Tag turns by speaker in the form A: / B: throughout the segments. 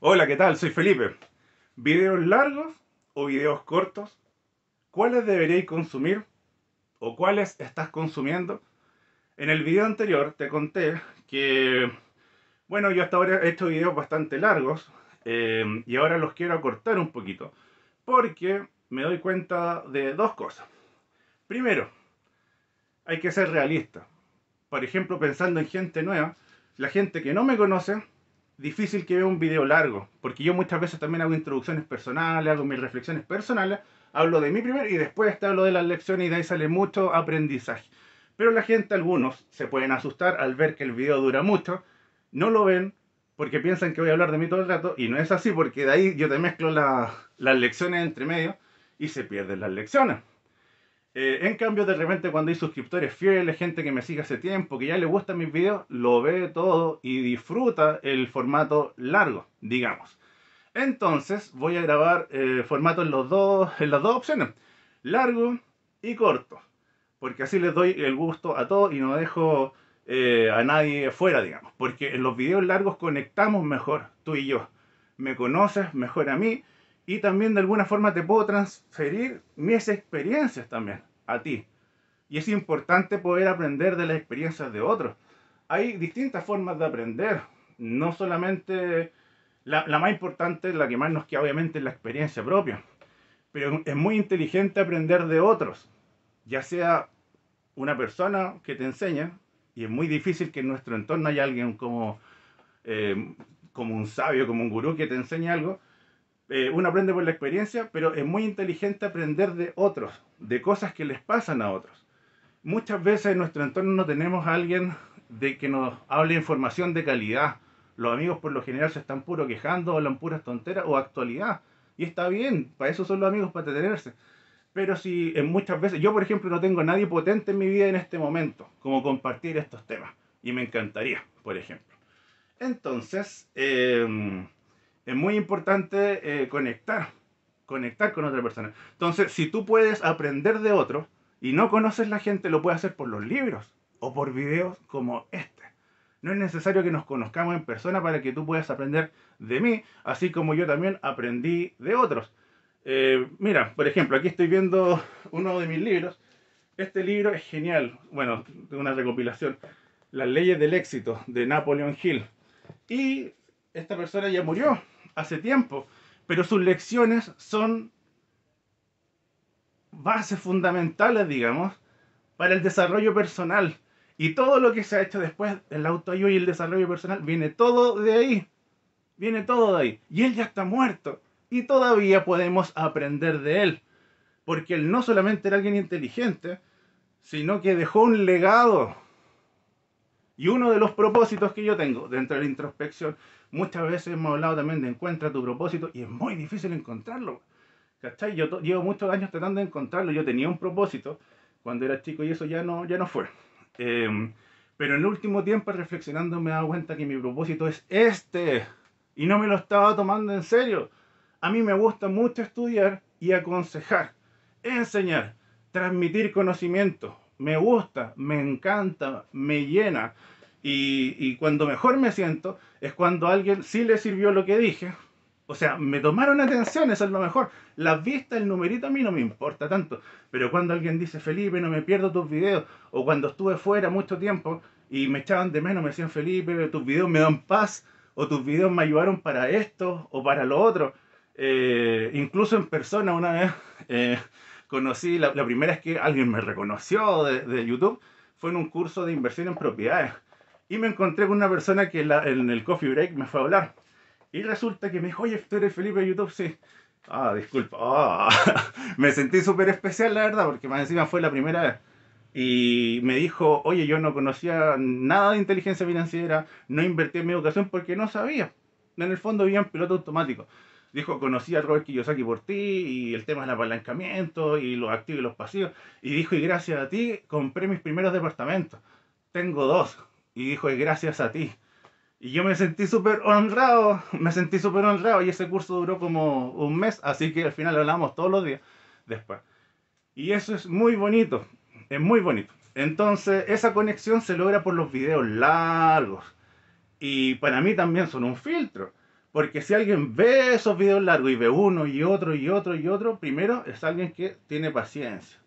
A: Hola, ¿qué tal? Soy Felipe. ¿Videos largos o videos cortos? ¿Cuáles deberéis consumir o cuáles estás consumiendo? En el video anterior te conté que, bueno, yo hasta ahora he hecho videos bastante largos eh, y ahora los quiero acortar un poquito porque me doy cuenta de dos cosas. Primero, hay que ser realista. Por ejemplo, pensando en gente nueva, la gente que no me conoce difícil que vea un video largo, porque yo muchas veces también hago introducciones personales, hago mis reflexiones personales, hablo de mí primero y después te hablo de las lecciones y de ahí sale mucho aprendizaje. Pero la gente, algunos, se pueden asustar al ver que el video dura mucho, no lo ven porque piensan que voy a hablar de mí todo el rato y no es así porque de ahí yo te mezclo las lecciones entre medio y se pierden las lecciones. Eh, en cambio, de repente, cuando hay suscriptores fieles, gente que me sigue hace tiempo, que ya le gustan mis videos, lo ve todo y disfruta el formato largo, digamos. Entonces, voy a grabar eh, formato en, los dos, en las dos opciones, largo y corto. Porque así les doy el gusto a todos y no dejo eh, a nadie fuera, digamos. Porque en los videos largos conectamos mejor, tú y yo. Me conoces mejor a mí y también de alguna forma te puedo transferir mis experiencias también a ti. Y es importante poder aprender de las experiencias de otros. Hay distintas formas de aprender, no solamente la, más importante, la que más nos queda obviamente es la experiencia propia, pero es muy inteligente aprender de otros, ya sea una persona que te enseña, y es muy difícil que en nuestro entorno haya alguien como, eh, como un sabio, como un gurú que te enseñe algo, eh, uno aprende por la experiencia, pero es muy inteligente aprender de otros, de cosas que les pasan a otros. Muchas veces en nuestro entorno no tenemos a alguien de que nos hable información de calidad. Los amigos por lo general se están puro quejando, hablan puras tonteras o actualidad. Y está bien, para eso son los amigos, para detenerse. Pero si en muchas veces, yo por ejemplo no tengo a nadie potente en mi vida en este momento, como compartir estos temas. Y me encantaría, por ejemplo. Entonces, em, es muy importante eh, conectar, conectar con otra persona. Entonces, si tú puedes aprender de otro y no conoces la gente, lo puedes hacer por los libros o por videos como este. No es necesario que nos conozcamos en persona para que tú puedas aprender de mí, así como yo también aprendí de otros. Eh, mira, por ejemplo, aquí estoy viendo uno de mis libros. Este libro es genial, bueno, de una recopilación, Las leyes del éxito, de Napoleon Hill. Y esta persona ya murió, hace tiempo, pero sus lecciones son bases fundamentales, digamos, para el desarrollo personal. Y todo lo que se ha hecho después, el autoayuda y el desarrollo personal, viene todo de ahí. Viene todo de ahí. Y él ya está muerto. Y todavía podemos aprender de él. Porque él no solamente era alguien inteligente, sino que dejó un legado. Y uno de los propósitos que yo tengo dentro de la introspección Muchas veces hemos hablado también de encuentra tu propósito y es muy difícil encontrarlo. ¿Cachai? Yo llevo muchos años tratando de encontrarlo. Yo tenía un propósito cuando era chico y eso ya no, ya no fue. Em, pero en el último tiempo, reflexionando, me he dado cuenta que mi propósito es este. Y no me lo estaba tomando en serio. A mí me gusta mucho estudiar y aconsejar, enseñar, transmitir conocimiento. Me gusta, me encanta, me llena. Y, cuando mejor me siento es cuando a alguien sí le sirvió lo que dije. O sea, me tomaron atención, eso es lo mejor. La vista, el numerito a mí no me importa tanto. Pero cuando alguien dice, Felipe, no me pierdo tus videos, o cuando estuve fuera mucho tiempo y me echaban de menos, me decían, Felipe, tus videos me dan paz, o tus videos me ayudaron para esto o para lo otro. Eh, incluso en persona una vez eh, conocí, la, primera es que alguien me reconoció de, de YouTube, fue en un curso de inversión en propiedades y me encontré con una persona que en el coffee break me fue a hablar. Y resulta que me dijo, oye, tú eres Felipe de YouTube, sí. Ah, disculpa. Ah, me sentí súper especial, la verdad, porque más encima fue la primera vez. Y me dijo, oye, yo no conocía nada de inteligencia financiera, no invertí en mi educación porque no sabía. En el fondo vivía en piloto automático. Dijo, conocí a Robert Kiyosaki por ti y el tema del apalancamiento y los activos y los pasivos. Y dijo, y gracias a ti compré mis primeros departamentos. Tengo dos y dijo, gracias a ti. Y yo me sentí súper honrado, me sentí súper honrado y ese curso duró como un mes, así que al final hablamos todos los días después. Y eso es muy bonito, es muy bonito. Entonces esa conexión se logra por los videos largos y para mí también son un filtro. Porque si alguien ve esos videos largos y ve uno y otro y otro y otro, primero es alguien que tiene paciencia.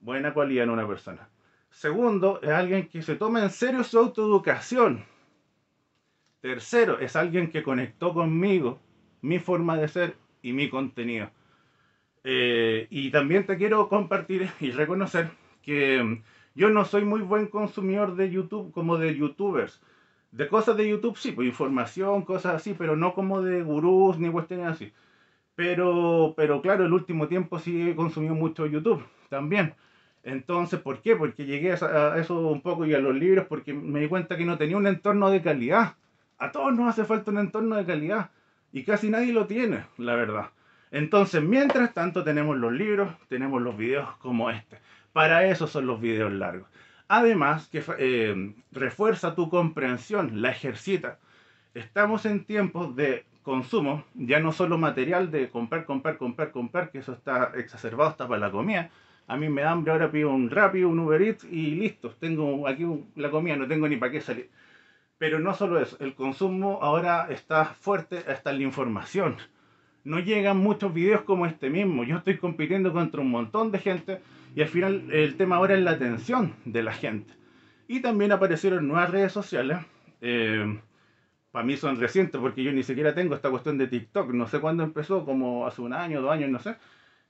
A: Buena cualidad en una persona. Segundo, es alguien que se toma en serio su autoeducación. Tercero, es alguien que conectó conmigo, mi forma de ser y mi contenido. Eh, y también te quiero compartir y reconocer que mm, yo no soy muy buen consumidor de YouTube como de youtubers. De cosas de YouTube sí, pues información, cosas así, pero no como de gurús ni cuestiones así. Pero, pero claro, el último tiempo sí he consumido mucho YouTube también. Entonces, ¿por qué? Porque llegué a eso un poco y a los libros porque me di cuenta que no tenía un entorno de calidad. A todos nos hace falta un entorno de calidad y casi nadie lo tiene, la verdad. Entonces, mientras tanto tenemos los libros, tenemos los videos como este. Para eso son los videos largos. Además, que eh, refuerza tu comprensión, la ejercita. Estamos en tiempos de consumo, ya no solo material de comprar, comprar, comprar, comprar, que eso está exacerbado hasta para la comida, a mí me da hambre, ahora pido un Rappi, un Uber Eats y listo, tengo aquí la comida, no tengo ni para qué salir. Pero no solo eso, el consumo ahora está fuerte hasta la información. No llegan muchos videos como este mismo. Yo estoy compitiendo contra un montón de gente y al final el tema ahora es la atención de la gente. Y también aparecieron nuevas redes sociales. Eh, para mí son recientes porque yo ni siquiera tengo esta cuestión de TikTok. No sé cuándo empezó, como hace un año, dos años, no sé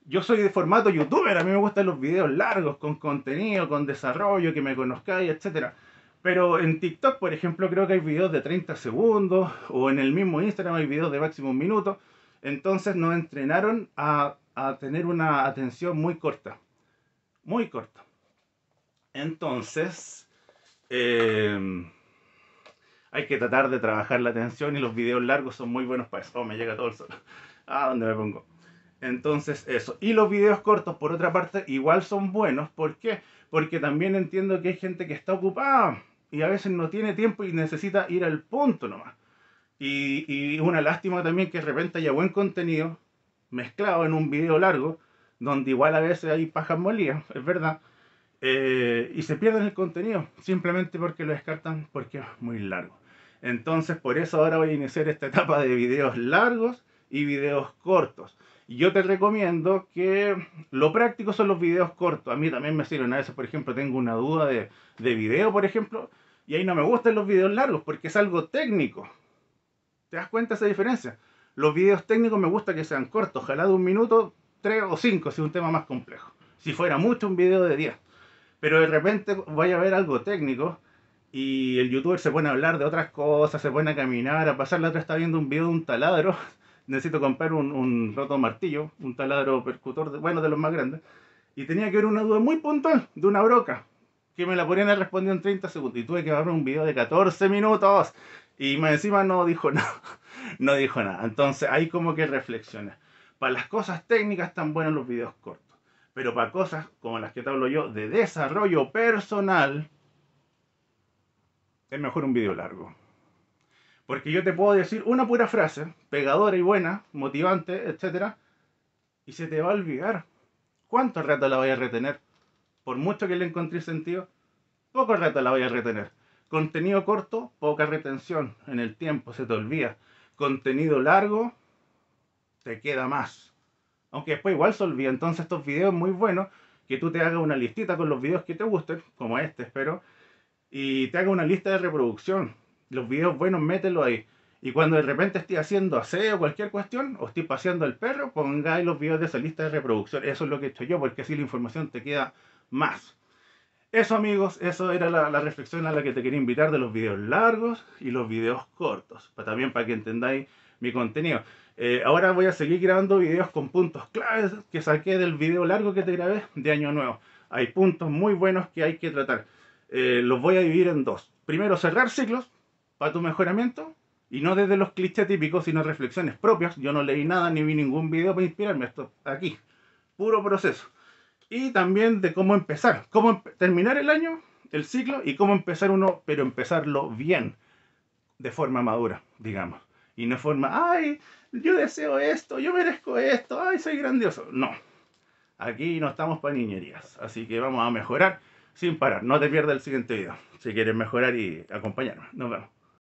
A: yo soy de formato youtuber, a mí me gustan los videos largos, con contenido, con desarrollo, que me conozcáis, etc. Pero en TikTok, por ejemplo, creo que hay videos de 30 segundos, o en el mismo Instagram hay videos de máximo un minuto. Entonces nos entrenaron a, tener una atención muy corta. Muy corta. Entonces, em, hay que tratar de trabajar la atención y los videos largos son muy buenos para eso. Oh, me llega todo el sol. Ah, ¿dónde me pongo? Entonces eso. Y los videos cortos, por otra parte, igual son buenos. ¿Por qué? Porque también entiendo que hay gente que está ocupada y a veces no tiene tiempo y necesita ir al punto nomás. Y, y una lástima también que de repente haya buen contenido mezclado en un video largo, donde igual a veces hay paja molidas, es verdad. Eh, y se pierden el contenido, simplemente porque lo descartan porque es muy largo. Entonces por eso ahora voy a iniciar esta etapa de videos largos y videos cortos yo te recomiendo que lo práctico son los videos cortos. A mí también me sirven. A veces, por ejemplo, tengo una duda de, de video, por ejemplo, y ahí no me gustan los videos largos porque es algo técnico. ¿Te das cuenta esa diferencia? Los videos técnicos me gusta que sean cortos, ojalá de un minuto, tres o cinco, si es un tema más complejo. Si fuera mucho, un video de diez Pero de repente vaya a ver algo técnico y el youtuber se pone a hablar de otras cosas, se pone a caminar, a pasar la otra está viendo un video de un taladro necesito comprar un, un roto martillo, un taladro percutor, bueno, de los más grandes. Y tenía que ver una duda muy puntual de una broca, que me la ponían a responder en 30 segundos. Y tuve que ver un video de 14 minutos. Y más encima no dijo nada. No dijo nada. Entonces ahí como que reflexiona. Para las cosas técnicas están buenos los videos cortos. Pero para cosas como las que te hablo yo de desarrollo personal, es mejor un video largo. Porque yo te puedo decir una pura frase, pegadora y buena, motivante, etcétera Y se te va a olvidar. ¿Cuánto rato la voy a retener? Por mucho que le encontré sentido, poco rato la voy a retener. Contenido corto, poca retención en el tiempo, se te olvida. Contenido largo, te queda más. Aunque después igual se olvida. Entonces estos videos muy buenos, que tú te hagas una listita con los videos que te gusten, como este espero, y te haga una lista de reproducción los videos buenos, mételo ahí. Y cuando de repente esté haciendo aseo o cualquier cuestión, o esté paseando el perro, pongáis los videos de esa lista de reproducción. Eso es lo que he hecho yo, porque así la información te queda más. Eso amigos, eso era la, reflexión a la que te quería invitar de los videos largos y los videos cortos, para, también para que entendáis mi contenido. Eh, ahora voy a seguir grabando videos con puntos claves que saqué del video largo que te grabé de Año Nuevo. Hay puntos muy buenos que hay que tratar. Eh, los voy a dividir en dos. Primero cerrar ciclos, para tu mejoramiento y no desde los clichés típicos, sino reflexiones propias. Yo no leí nada ni vi ningún video para inspirarme. Esto aquí, puro proceso. Y también de cómo empezar, cómo terminar el año, el ciclo y cómo empezar uno, pero empezarlo bien, de forma madura, digamos. Y no forma, ay, yo deseo esto, yo merezco esto, ay, soy grandioso. No, aquí no estamos para niñerías. Así que vamos a mejorar sin parar. No te pierdas el siguiente video si quieres mejorar y acompañarme. Nos vemos.